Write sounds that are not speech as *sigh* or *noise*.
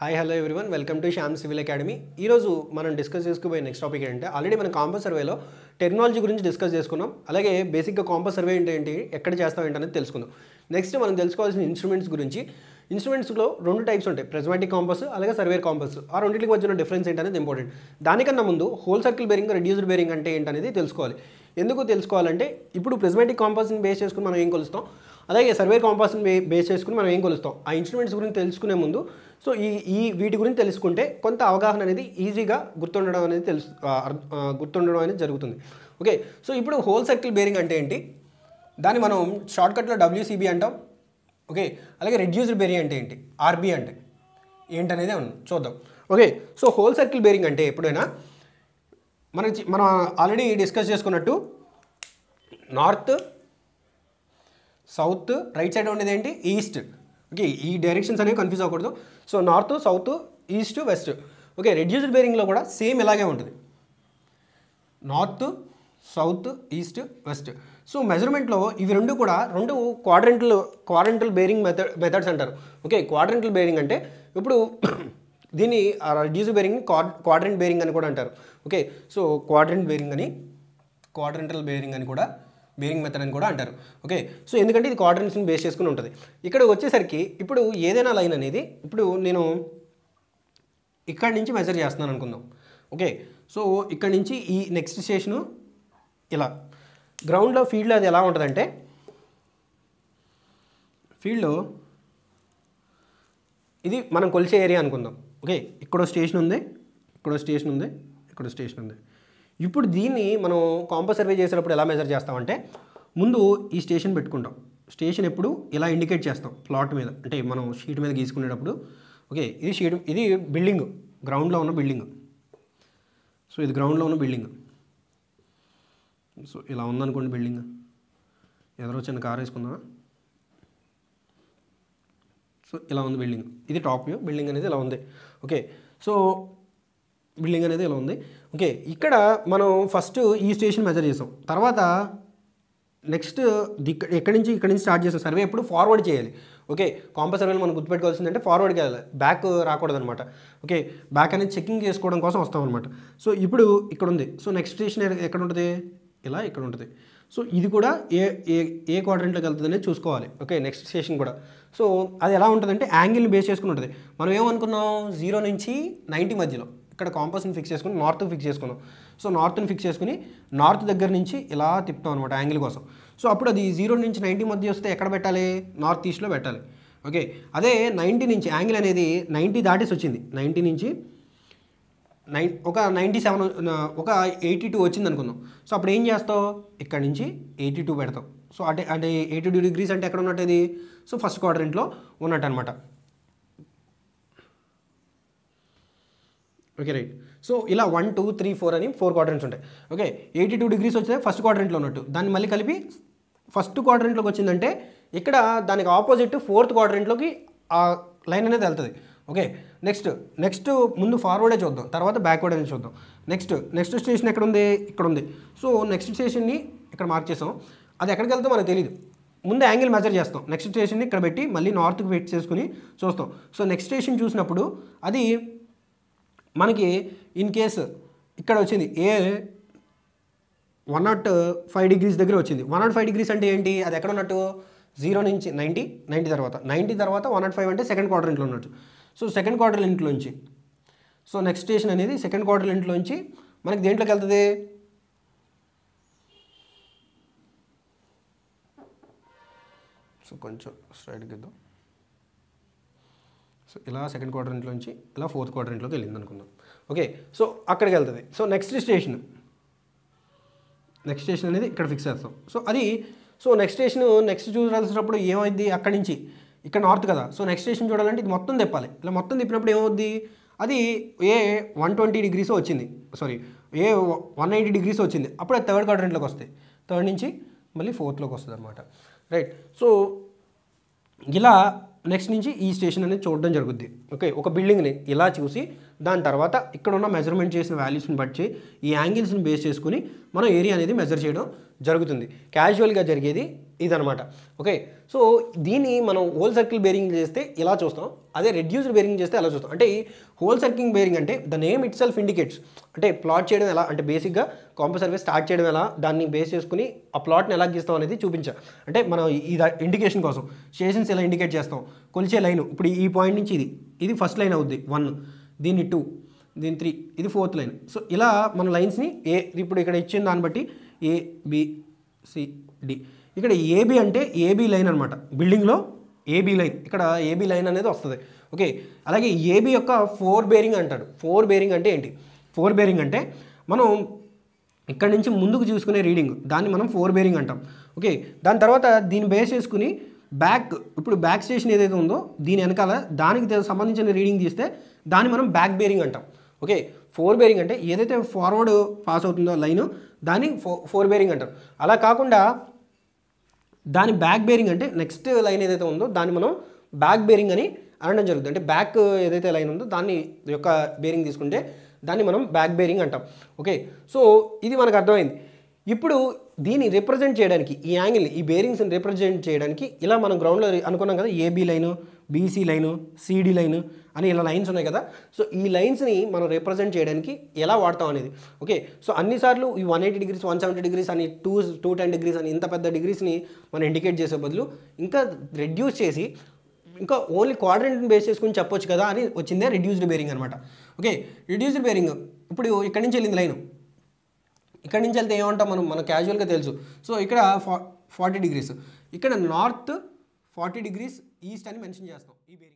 hi hello everyone welcome to Shyam civil academy ఈరోజు మనం discuss చేసుకోబోయే నెక్స్ట్ టాపిక్ ఏంటంటే ఆల్రెడీ మనం కాంపస్ సర్వేలో టెక్నాలజీ గురించి డిస్కస్ చేసుకున్నాం అలాగే బేసిక్గా కాంపస్ సర్వే అంటే ఏంటి ఎక్కడ చేస్తాం ఏంటనేది తెలుసుకుందాం నెక్స్ట్ మనం తెలుసుకోవాల్సిన ఇన్స్ట్రుమెంట్స్ గురించి ఇన్స్ట్రుమెంట్స్లో రెండు టైప్స్ ఉంటాయి ప్రెజమాటిక్ కాంపస్ అలాగే సర్వేర్ కాంపస్ ఆ రెండింటికి వచ్చిన డిఫరెన్స్ ఏంటనేది ఇంపార్టెంట్ దానికన్నా ముందు whole circle bearing reduced bearing అంటే ఏంటనేది తెలుసుకోవాలి ఎందుకు తెలుసుకోవాలంటే ఇప్పుడు ప్రిజ్మాటిక్ కాంపాస్ని బేస్ చేసుకుని మనం ఏం కొలుస్తాం అలాగే సర్వే కాంపాస్ని బేస్ చేసుకుని మనం ఏం కొలుస్తాం ఆ ఇన్స్ట్రుమెంట్స్ గురించి తెలుసుకునే ముందు సో ఈ ఈ వీటి గురించి తెలుసుకుంటే కొంత అవగాహన అనేది ఈజీగా గుర్తుండడం అనేది తెలుసు గుర్తుండడం అనేది జరుగుతుంది ఓకే సో ఇప్పుడు హోల్ సర్కిల్ బేరింగ్ అంటే ఏంటి దాన్ని మనం షార్ట్కట్లో డబ్ల్యూసీబీ అంటాం ఓకే అలాగే రెడ్యూస్డ్ బేరింగ్ అంటే ఏంటి ఆర్బీ అంటే ఏంటనేది చూద్దాం okay so whole circle bearing అంటే ఎప్పుడైనా మన మనం ఆల్రెడీ డిస్కస్ చేసుకున్నట్టు నార్త్ సౌత్ రైట్ సైడ్ ఉండేది ఏంటి ఈస్ట్ ఓకే ఈ డైరెక్షన్స్ అనేవి కన్ఫ్యూజ్ అవ్వకూడదు so north south east west okay reduced బేరింగ్లో కూడా సేమ్ ఇలాగే ఉంటుంది north south east west so మెజర్మెంట్లో ఇవి రెండు కూడా రెండు quadrantal quadrantal bearing method methods అంటారు ఓకే క్వాడ్రంటల్ బేరింగ్ అంటే ఇప్పుడు *coughs* దీన్ని రెడ్యూస్ బేరింగ్ క్వాడ్రంట్ బేరింగ్ అని కూడా అంటారు ఓకే సో క్వాడ్రంట్ బేరింగ్ అని క్వాడ్రంటల్ బేరింగ్ అని కూడా బేరింగ్ మెథడ్ అని కూడా అంటారు ఓకే సో ఎందుకంటే ఇది కోఆర్డినేట్స్ని బేస్ చేసుకుని ఉంటుంది ఇక్కడ వచ్చేసరికి ఇప్పుడు ఏదైనా లైన్ అనేది ఇప్పుడు నేను ఇక్కడ నుంచి మెజర్ చేస్తున్నాను అనుకుందాం ఓకే సో ఇక్కడ నుంచి ఈ నెక్స్ట్ స్టేషను ఇలా గ్రౌండ్లో ఫీల్డ్లో అది ఎలా ఉంటుందంటే ఫీల్డ్లో ఇది మనం కొలిచే ఏరియా అనుకుందాం ఓకే ఇక్కడో స్టేషన్ ఉంది ఇక్కడో స్టేషన్ ఉంది ఇక్కడ స్టేషన్ ఉంది ఇప్పుడు దీన్ని మనం కాంపో సర్వే చేసేటప్పుడు ఎలా మెజర్ చేస్తామంటే ముందు ఈ స్టేషన్ పెట్టుకుంటాం స్టేషన్ ఎప్పుడు ఇలా ఇండికేట్ చేస్తాం ప్లాట్ మీద అంటే మనం షీట్ మీద గీసుకునేటప్పుడు ఓకే ఇది షీట్ ఇది బిల్డింగ్ గ్రౌండ్లో ఉన్న బిల్డింగ్ సో ఇది గ్రౌండ్లో ఉన్న బిల్డింగ్ సో ఇలా ఉందనుకోండి బిల్డింగ్ ఎదరో చిన్న కార్ వేసుకుందా సో ఇలా ఉంది బిల్డింగ్ ఇది టాప్ వ్యూ బిల్డింగ్ అనేది ఇలా ఉంది ఓకే సో బిల్డింగ్ అనేది ఇలా ఉంది ఓకే ఇక్కడ మనం ఫస్ట్ ఈ స్టేషన్ మెజర్ చేసాం తర్వాత నెక్స్ట్ ఎక్కడి నుంచి ఇక్కడి నుంచి స్టార్ట్ చేసాం సర్వే ఎప్పుడు ఫార్వర్డ్ చేయాలి ఓకే కాంపస్ సర్వేలు మనం గుర్తుపెట్టుకోవాల్సింది అంటే ఫార్వర్డ్కి వెళ్ళాలి బ్యాక్ రాకూడదు అనమాట ఓకే బ్యాక్ అనేది చెకింగ్ చేసుకోవడం కోసం అనమాట సో ఇప్పుడు ఇక్కడ ఉంది సో నెక్స్ట్ స్టేషన్ ఎక్కడ ఉంటుంది ఇలా ఇక్కడ ఉంటుంది సో ఇది కూడా ఏ ఏ ఏ క్వాడ్రంట్లోకి వెళ్తుందనేది చూసుకోవాలి ఓకే నెక్స్ట్ స్టేషన్ కూడా సో అది ఎలా ఉంటుందంటే యాంగిల్ని బేస్ చేసుకుని ఉంటుంది మనం ఏమనుకున్నాం జీరో నుంచి నైంటీ మధ్యలో ఇక్కడ కాంపస్ని ఫిక్స్ చేసుకుని నార్త్ ఫిక్స్ చేసుకున్నాం సో నార్త్ని ఫిక్స్ చేసుకుని నార్త్ దగ్గర నుంచి ఇలా తిప్పుతాం అనమాట యాంగిల్ కోసం సో అప్పుడు అది జీరో నుంచి నైంటీ మధ్య వస్తే ఎక్కడ పెట్టాలి నార్త్ ఈస్ట్లో పెట్టాలి ఓకే అదే నైంటీ నుంచి యాంగిల్ అనేది నైంటీ దాటేసి వచ్చింది నైంటీ నుంచి నైన్ ఒక నైంటీ సెవెన్ ఒక ఎయిటీ టూ వచ్చింది అనుకుందాం సో అప్పుడు ఏం చేస్తావు ఇక్కడ నుంచి ఎయిటీ టూ పెడతావు సో అంటే అంటే ఎయిటీ టూ డిగ్రీస్ అంటే ఎక్కడ ఉన్నట్టు ఇది సో ఫస్ట్ ఇంట్లో ఉన్నట్టు అనమాట ఓకే రైట్ సో ఇలా వన్ టూ త్రీ ఫోర్ అని ఫోర్ క్వాడ్రెంట్స్ ఉంటాయి ఓకే ఎయిటీ టూ డిగ్రీస్ వచ్చితే ఫస్ట్ క్వాడ్రెంట్లో ఉన్నట్టు దాన్ని మళ్ళీ కలిపి ఫస్ట్ క్వాడ్రెంట్లోకి వచ్చిందంటే ఇక్కడ దానికి ఆపోజిట్ ఫోర్త్ క్వాడ్రెంట్లోకి ఆ లైన్ అనేది వెళ్తుంది ఓకే నెక్స్ట్ నెక్స్ట్ ముందు ఫార్వర్డే చూద్దాం తర్వాత బ్యాక్వర్డ్ అనేది చూద్దాం నెక్స్ట్ నెక్స్ట్ స్టేషన్ ఎక్కడ ఉంది ఇక్కడ ఉంది సో నెక్స్ట్ స్టేషన్ని ఇక్కడ మార్క్ చేసాం అది ఎక్కడికి వెళ్తే మనకు తెలియదు ముందు యాంగిల్ మెజర్ చేస్తాం నెక్స్ట్ స్టేషన్ని ఇక్కడ పెట్టి మళ్ళీ నార్త్కి వెయిట్ చేసుకుని చూస్తాం సో నెక్స్ట్ స్టేషన్ చూసినప్పుడు అది మనకి ఇన్ కేస్ ఇక్కడ వచ్చింది a one nought five degrees దగ్గర వచ్చింది వన్ నాట్ ఫైవ్ డిగ్రీస్ అంటే ఏంటి అది ఎక్కడ ఉన్నట్టు జీరో నుంచి నైంటీ నైంటీ తర్వాత నైంటీ తర్వాత వన్ నాట్ ఫైవ్ అంటే సెకండ్ క్వార్టర్ ఇంట్లో ఉన్నట్టు సో సెకండ్ క్వార్టర్ ఇంట్లో నుంచి సో నెక్స్ట్ స్టేషన్ అనేది సెకండ్ క్వార్టర్ ఇంట్లోంచి మనకి దేంట్లోకి వెళ్తుంది సో కొంచెం స్ట్రైట్కి ఇద్దాం సో ఇలా సెకండ్ క్వాడ్రంట్లోంచి ఇలా ఫోర్త్ క్వాడ్రంట్లోకి వెళ్ళింది అనుకుందాం ఓకే సో అక్కడికి వెళ్తుంది so next station next station అనేది ఇక్కడ ఫిక్స్ చేస్తాం సో అది సో నెక్స్ట్ స్టేషన్ నెక్స్ట్ చూడాల్సినప్పుడు ఏమైంది అక్కడి నుంచి ఇక్కడ నార్త్ కదా సో నెక్స్ట్ స్టేషన్ చూడాలంటే ఇది మొత్తం తిప్పాలి ఇలా మొత్తం తిప్పినప్పుడు ఏమవుద్ది అది ఏ వన్ ట్వంటీ డిగ్రీస్ వచ్చింది sorry a one eighty degrees వచ్చింది అప్పుడు అది థర్డ్ క్వాడ్రంట్లోకి వస్తాయి థర్డ్ నుంచి మళ్ళీ ఫోర్త్లోకి వస్తుంది అనమాట రైట్ సో ఇలా నెక్స్ట్ నుంచి ఈ స్టేషన్ అనేది చూడడం జరుగుద్ది ఓకే ఒక బిల్డింగ్ని ఇలా చూసి దాని తర్వాత ఇక్కడ ఉన్న మెజర్మెంట్ చేసిన వాల్యూస్ని బట్టి ఈ యాంగిల్స్ని బేస్ చేసుకుని మనం ఏరియా అనేది మెజర్ చేయడం జరుగుతుంది క్యాజువల్గా జరిగేది ఇదనమాట ఓకే సో దీన్ని మనం హోల్ సర్కిల్ బేరింగ్ చేస్తే ఇలా చూస్తాం అదే రెడ్యూస్డ్ బేరింగ్ చేస్తే అలా చూస్తాం అంటే హోల్ సర్కిల్ బేరింగ్ అంటే the name itself indicates అంటే ప్లాట్ చేయడం ఎలా అంటే బేసిక్గా కాంపో సర్వీస్ స్టార్ట్ చేయడం ఎలా దాన్ని బేస్ చేసుకుని ఆ ప్లాట్ని ఎలా గీస్తాం అనేది చూపించా అంటే మనం ఇది ఇండికేషన్ కోసం స్టేషన్స్ ఎలా ఇండికేట్ చేస్తాం కొలిచే లైన్ ఇప్పుడు ఈ పాయింట్ నుంచి ఇది ఇది ఫస్ట్ లైన్ అవుద్ది వన్ దీన్ని టూ దీని త్రీ ఇది ఫోర్త్ లైన్ సో ఇలా మన లైన్స్ని ఏ ఇప్పుడు ఇక్కడ ఇచ్చిన దాన్ని బట్టి ఏ బి డి ఇక్కడ ఏబీ అంటే ఏబీ లైన్ అనమాట బిల్డింగ్లో ఏబీ లైన్ ఇక్కడ ఏబీ లైన్ అనేది వస్తుంది ఓకే అలాగే ఏబీ యొక్క ఫోర్ బేరింగ్ అంటాడు ఫోర్ బేరింగ్ అంటే ఏంటి ఫోర్ బేరింగ్ అంటే మనం ఇక్కడ నుంచి ముందుకు చూసుకునే రీడింగ్ దాన్ని మనం ఫోర్ బేరింగ్ అంటాం ఓకే దాని తర్వాత దీన్ని బేస్ చేసుకుని బ్యాక్ ఇప్పుడు బ్యాక్ స్టేషన్ ఏదైతే ఉందో దీని వెనకాల దానికి సంబంధించిన రీడింగ్ తీస్తే దాన్ని మనం బ్యాక్ బేరింగ్ అంటాం ఓకే ఫోర్ బేరింగ్ అంటే ఏదైతే ఫార్వర్డ్ పాస్ అవుతుందో లైన్ దాన్ని ఫో ఫోర్ బేరింగ్ అంటారు అలా కాకుండా దాని బ్యాక్ బేరింగ్ అంటే నెక్స్ట్ లైన్ ఏదైతే ఉందో దాన్ని మనం బ్యాక్ బేరింగ్ అని అనడం జరుగుతుంది అంటే బ్యాక్ ఏదైతే లైన్ ఉందో దాన్ని యొక్క బేరింగ్ తీసుకుంటే దాన్ని మనం బ్యాక్ బేరింగ్ అంటాం ఓకే సో ఇది మనకు అర్థమైంది ఇప్పుడు దీన్ని రిప్రజెంట్ చేయడానికి ఈ యాంగిల్ని ఈ బేరింగ్స్ని రిప్రజెంట్ చేయడానికి ఇలా మనం గ్రౌండ్లో అనుకున్నాం కదా AB line BC line CD line అని ఇలా లైన్స్ ఉన్నాయి కదా సో ఈ లైన్స్ని మనం రిప్రజెంట్ చేయడానికి ఎలా వాడతాం అనేది ఓకే సో అన్నిసార్లు ఈ one eighty degrees one seventy degrees అని టూ టూ టెన్ డిగ్రీస్ అని ఇంత పెద్ద డిగ్రీస్ని మనం ఇండికేట్ చేసే బదులు ఇంకా రెడ్యూస్ చేసి ఇంకా ఓన్లీ క్వాడ్రెంట్ని బేస్ చేసుకుని చెప్పొచ్చు కదా అని వచ్చిందే రిడ్యూస్డ్ బేరింగ్ అనమాట ఓకే రిడ్యూస్డ్ బేరింగ్ ఇప్పుడు ఇక్కడి నుంచి వెళ్ళింది లైను ఇక్కడి నుంచి వెళ్తే ఏమంటాం మనం మన క్యాజువల్గా తెలుసు సో ఇక్కడ ఫార్టీ డిగ్రీస్ ఇక్కడ నార్త్ ఫార్టీ డిగ్రీస్ ఈస్ట్ అని మెన్షన్ చేస్తాం ఈ బేరింగ్